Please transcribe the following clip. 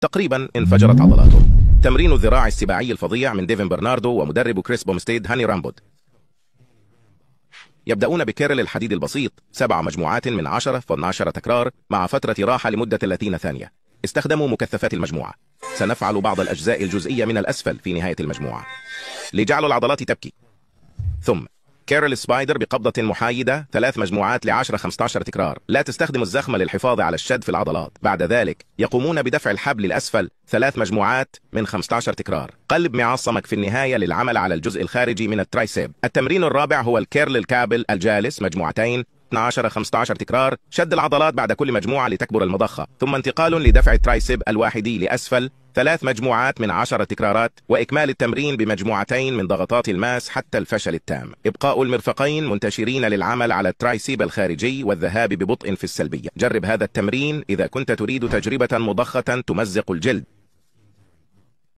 تقريبا انفجرت عضلاته تمرين الذراع السباعي الفظيع من ديفن برناردو ومدرب كريس بومستيد هاني رامبود يبدأون بكيرل الحديد البسيط سبع مجموعات من 10 ضمن 10 تكرار مع فترة راحة لمدة 30 ثانية استخدموا مكثفات المجموعة سنفعل بعض الأجزاء الجزئية من الأسفل في نهاية المجموعة لجعل العضلات تبكي ثم كيرل سبايدر بقبضة محايدة ثلاث مجموعات لعشرة 15 تكرار لا تستخدم الزخمة للحفاظ على الشد في العضلات بعد ذلك يقومون بدفع الحبل الأسفل ثلاث مجموعات من 15 تكرار قلب معصمك في النهاية للعمل على الجزء الخارجي من الترايسيب التمرين الرابع هو الكيرل الكابل الجالس مجموعتين 12 15 تكرار شد العضلات بعد كل مجموعة لتكبر المضخة ثم انتقال لدفع الترايسيب الواحدي لأسفل ثلاث مجموعات من عشر تكرارات وإكمال التمرين بمجموعتين من ضغطات الماس حتى الفشل التام إبقاء المرفقين منتشرين للعمل على الترايسيب الخارجي والذهاب ببطء في السلبية جرب هذا التمرين إذا كنت تريد تجربة مضخة تمزق الجلد